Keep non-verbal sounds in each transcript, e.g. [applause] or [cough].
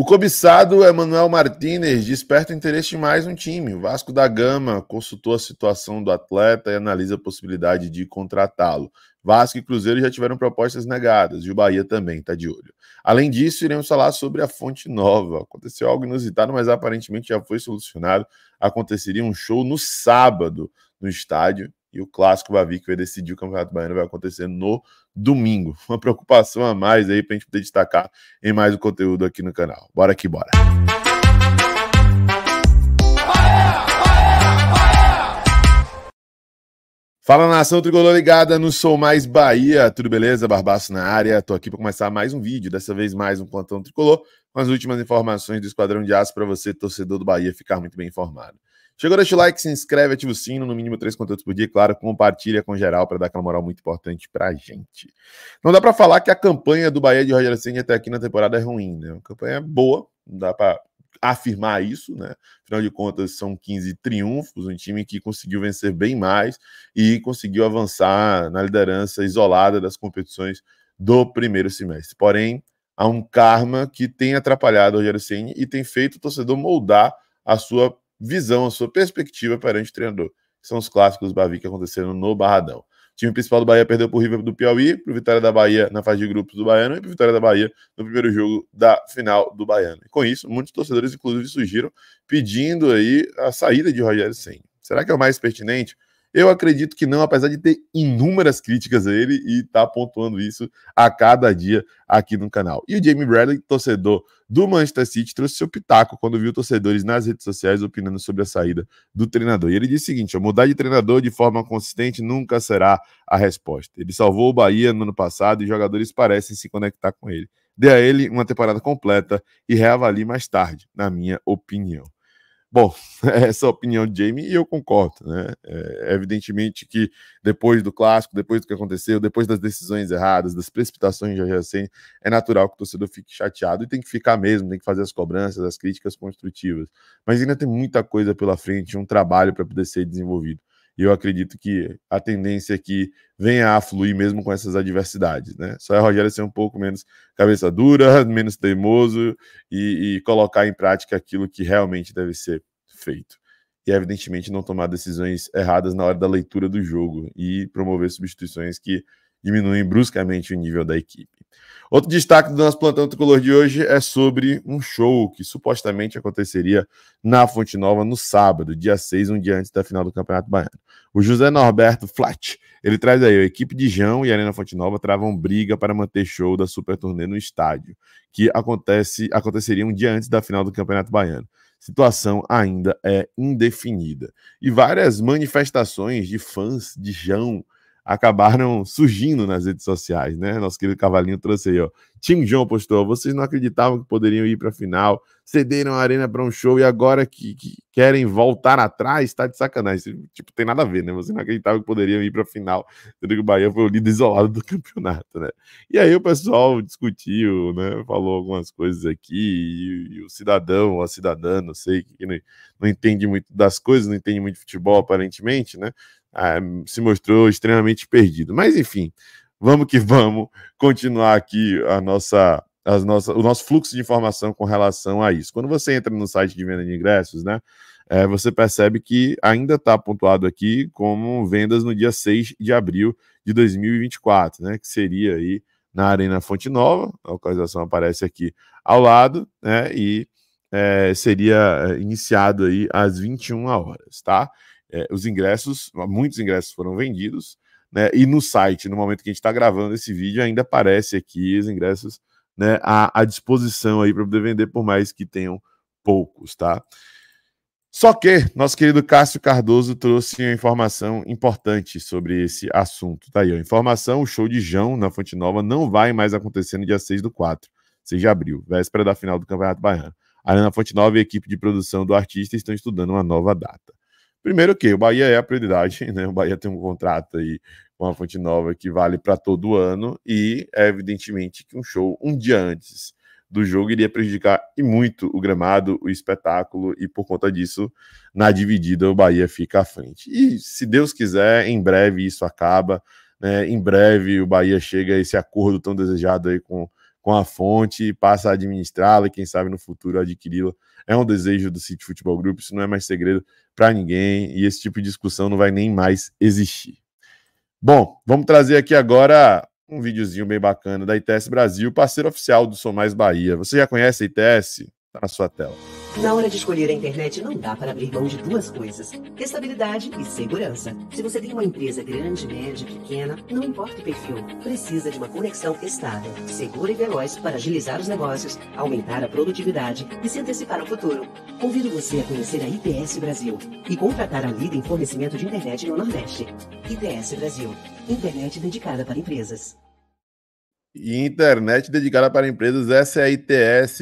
O cobiçado Emanuel Martinez desperta interesse em mais um time. O Vasco da Gama consultou a situação do atleta e analisa a possibilidade de contratá-lo. Vasco e Cruzeiro já tiveram propostas negadas e o Bahia também está de olho. Além disso, iremos falar sobre a Fonte Nova. Aconteceu algo inusitado, mas aparentemente já foi solucionado. Aconteceria um show no sábado no estádio e o clássico Bavi que vai decidir o Campeonato Baiano vai acontecer no domingo. Uma preocupação a mais aí para a gente poder destacar em mais o um conteúdo aqui no canal. Bora que bora! Fala nação tricolor ligada no Sou Mais Bahia, tudo beleza? Barbaço na área, tô aqui para começar mais um vídeo, dessa vez mais um plantão tricolor, com as últimas informações do Esquadrão de Aço para você, torcedor do Bahia, ficar muito bem informado. Chegou, deixa o like, se inscreve, ativa o sino, no mínimo três conteúdos por dia, claro, compartilha com geral para dar aquela moral muito importante para a gente. Não dá para falar que a campanha do Bahia de Rogério Ceni até aqui na temporada é ruim, né? Uma campanha é boa, não dá para afirmar isso, né? Afinal de contas, são 15 triunfos, um time que conseguiu vencer bem mais e conseguiu avançar na liderança isolada das competições do primeiro semestre. Porém, há um karma que tem atrapalhado o Rogério Ceni e tem feito o torcedor moldar a sua visão, a sua perspectiva perante o treinador. São os clássicos do Bavi que aconteceram no Barradão. O time principal do Bahia perdeu para o River do Piauí, para o Vitória da Bahia na fase de grupos do Baiano e para o Vitória da Bahia no primeiro jogo da final do Baiano. E com isso, muitos torcedores, inclusive, surgiram pedindo aí a saída de Rogério Senna. Será que é o mais pertinente? Eu acredito que não, apesar de ter inúmeras críticas a ele e tá pontuando isso a cada dia aqui no canal. E o Jamie Bradley, torcedor do Manchester City, trouxe seu pitaco quando viu torcedores nas redes sociais opinando sobre a saída do treinador. E ele disse o seguinte: mudar de treinador de forma consistente nunca será a resposta. Ele salvou o Bahia no ano passado e jogadores parecem se conectar com ele. Dê a ele uma temporada completa e reavalie mais tarde, na minha opinião. Bom, [laughs] essa é a opinião de Jamie e eu concordo, né? É, evidentemente que depois do clássico, depois do que aconteceu, depois das decisões erradas, das precipitações de Jacen, é natural que o torcedor fique chateado e tem que ficar mesmo, tem que fazer as cobranças, as críticas construtivas. Mas ainda tem muita coisa pela frente, um trabalho para poder ser desenvolvido. E eu acredito que a tendência é que venha a fluir mesmo com essas adversidades, né? Só é Rogério ser um pouco menos cabeça dura, [laughs] menos teimoso e, e colocar em prática aquilo que realmente deve ser feito. E, evidentemente, não tomar decisões erradas na hora da leitura do jogo e promover substituições que diminuem bruscamente o nível da equipe. Outro destaque do nosso plantão tricolor de hoje é sobre um show que supostamente aconteceria na Fonte Nova no sábado, dia 6, um dia antes da final do Campeonato Baiano. O José Norberto Flat, ele traz aí a equipe de Jão e Arena Fonte Nova travam briga para manter show da Super Turnê no estádio, que acontece aconteceria um dia antes da final do Campeonato Baiano. Situação ainda é indefinida. E várias manifestações de fãs de Jão acabaram surgindo nas redes sociais, né? Nosso querido Cavalinho trouxe aí, ó. Tim John postou: vocês não acreditavam que poderiam ir para a final, cederam a arena para um show e agora que, que, querem voltar atrás, tá de sacanagem. Tipo, tem nada a ver, né? Vocês não acreditavam que poderiam ir para a final, sendo que o Bahia foi o líder isolado do [laughs] campeonato, né? E aí o pessoal discutiu, né? Falou algumas coisas aqui, e, e o cidadão, ou a cidadã, não sei, que não, não entende muito das coisas, não entende muito de futebol, aparentemente, né? ah, se mostrou extremamente perdido. Mas enfim, vamos que vamos continuar aqui a nossa, as nossas, o nosso fluxo de informação com relação a isso. Quando você entra no site de venda de ingressos, né? É, você percebe que ainda está pontuado aqui como vendas no dia 6 de abril de 2024, né? Que seria aí na Arena Fonte Nova, a localização aparece aqui ao lado, né? E é, seria é, iniciado aí às 21 horas, tá? é, os ingressos, muitos ingressos foram vendidos, né? E no site, no momento que a gente está gravando esse vídeo, ainda aparece aqui os ingressos né, à, à disposição aí para poder vender, por mais que tenham poucos, tá? Só que nosso querido Cássio Cardoso trouxe uma informação importante sobre esse assunto. Tá aí, a Informação: o show de Jão na Fonte Nova não vai mais acontecer no dia 6 do 4, 6 de abril, véspera da final do Campeonato Baiano. A Ana Fonte Nova e a equipe de produção do artista estão estudando uma nova data. Primeiro que o Bahia é a prioridade, né? O Bahia tem um contrato aí com a Fonte Nova que vale para todo ano e é evidentemente que um show um dia antes do jogo iria prejudicar e muito o gramado, o espetáculo e por conta disso, na dividida o Bahia fica à frente. E se Deus quiser, em breve isso acaba, né? Em breve o Bahia chega a esse acordo tão desejado aí com com a fonte, passa a administrá-la e, quem sabe, no futuro adquiri-la. É um desejo do City Futebol Group, isso não é mais segredo para ninguém e esse tipo de discussão não vai nem mais existir. Bom, vamos trazer aqui agora um videozinho bem bacana da ITS Brasil, parceiro oficial do Somais Bahia. Você já conhece a ITS? Está na sua tela. Na hora de escolher a internet, não dá para abrir mão de duas coisas: estabilidade e segurança. Se você tem uma empresa grande, média, pequena, não importa o perfil, precisa de uma conexão estável, segura e veloz para agilizar os negócios, aumentar a produtividade e se antecipar ao futuro. Convido você a conhecer a IPS Brasil e contratar a líder em fornecimento de internet no Nordeste. IPS Brasil, internet dedicada para empresas e internet dedicada para empresas. Essa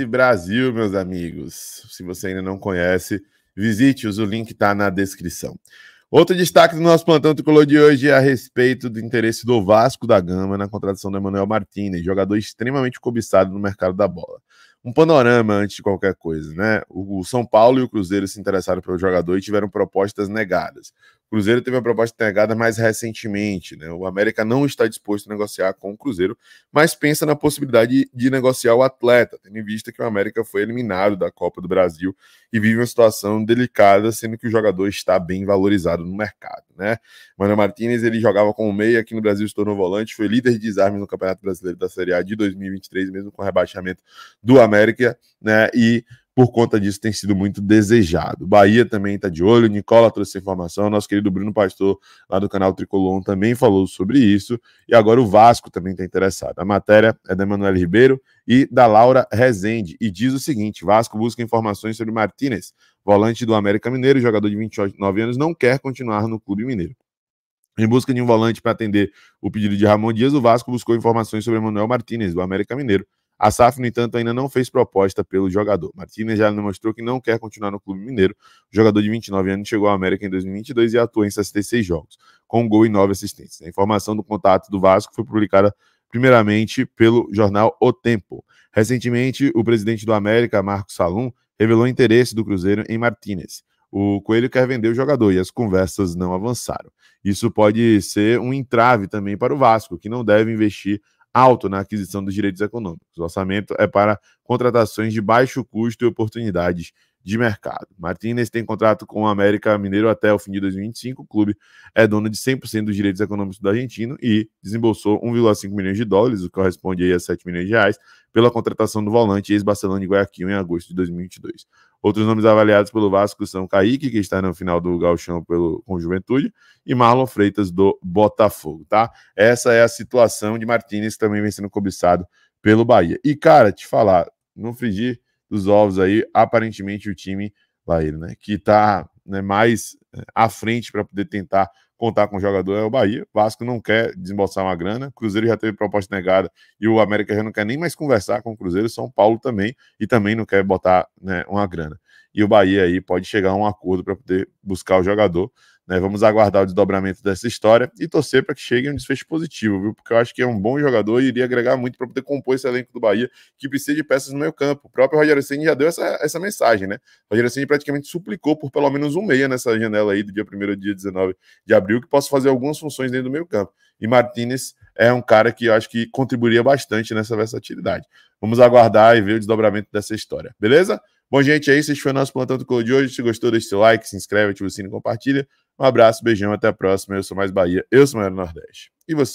Brasil, meus amigos. Se você ainda não conhece, visite-os, o link está na descrição. Outro destaque do nosso plantão tricolor de hoje é a respeito do interesse do Vasco da Gama na contratação do Emanuel Martínez, jogador extremamente cobiçado no mercado da bola. Um panorama antes de qualquer coisa, né? O São Paulo e o Cruzeiro se interessaram pelo jogador e tiveram propostas negadas. Cruzeiro teve uma proposta entregada mais recentemente. Né? O América não está disposto a negociar com o Cruzeiro, mas pensa na possibilidade de, negociar o atleta, tendo em vista que o América foi eliminado da Copa do Brasil e vive uma situação delicada, sendo que o jogador está bem valorizado no mercado. Né? Mano Martinez ele jogava como meia, aqui no Brasil se tornou volante, foi líder de desarmes no Campeonato Brasileiro da Série A de 2023, mesmo com o rebaixamento do América, né? e por conta disso tem sido muito desejado. Bahia também está de olho, Nicola trouxe informação, nosso querido Bruno Pastor, lá do canal Tricolon, também falou sobre isso, e agora o Vasco também está interessado. A matéria é da Emanuel Ribeiro e da Laura Rezende, e diz o seguinte: Vasco busca informações sobre Martínez, volante do América Mineiro, jogador de 29 anos, não quer continuar no Clube Mineiro. Em busca de um volante para atender o pedido de Ramon Dias, o Vasco buscou informações sobre Manuel Martínez, do América Mineiro, a SAF, no entanto, ainda não fez proposta pelo jogador. Martínez já demonstrou que não quer continuar no clube mineiro. O jogador de 29 anos chegou ao América em 2022 e atuou em 66 jogos, com um gol e nove assistências. A informação do contato do Vasco foi publicada primeiramente pelo jornal O Tempo. Recentemente, o presidente do América, Marcos Salum, revelou interesse do Cruzeiro em Martínez. O Coelho quer vender o jogador e as conversas não avançaram. Isso pode ser um entrave também para o Vasco, que não deve investir alto na aquisição dos direitos econômicos. O orçamento é para contratações de baixo custo e oportunidades de mercado. Martinez tem contrato com o América Mineiro até o fim de 2025. O clube é dono de 100% dos direitos econômicos do argentino e desembolsou 1,5 milhões de dólares, o que corresponde a 7 milhões de reais, pela contratação do volante ex-Barcelona de Guayaquil em agosto de 2022. Outros nomes avaliados pelo Vasco são Kaique, que está no final do Galchão pelo, com Juventude, e Marlon Freitas do Botafogo, tá? Essa é a situação de Martinez, também vem sendo cobiçado pelo Bahia. E, cara, te falar, no frigir dos ovos aí, aparentemente o time, lá ele, né, que tá né, mais à frente para poder tentar contar com o jogador é o Bahia. Vasco não quer desembolsar uma grana, Cruzeiro já teve proposta negada e o América já não quer nem mais conversar com o Cruzeiro, São Paulo também, e também não quer botar né, uma grana. E o Bahia aí pode chegar a um acordo para poder buscar o jogador. Né? Vamos aguardar o desdobramento dessa história e torcer para que chegue um desfecho positivo, viu? Porque eu acho que é um bom jogador e iria agregar muito para poder compor esse elenco do Bahia, que precisa de peças no meio campo. O próprio Rogério Ceni já deu essa, essa mensagem, né? O Rogério Ceni praticamente suplicou por pelo menos um meia nessa janela aí do dia 1 dia 19 de abril, que possa fazer algumas funções dentro do meio campo. E Martinez é um cara que eu acho que contribuiria bastante nessa versatilidade. Vamos aguardar e ver o desdobramento dessa história, beleza? Bom, gente, é isso. Esse foi o nosso Plantão do Clube de hoje. Se gostou, deixe seu like, se inscreve, ativa o sino e compartilha. Um abraço, beijão, até a próxima. Eu sou mais Bahia, eu sou Maior Nordeste. E você?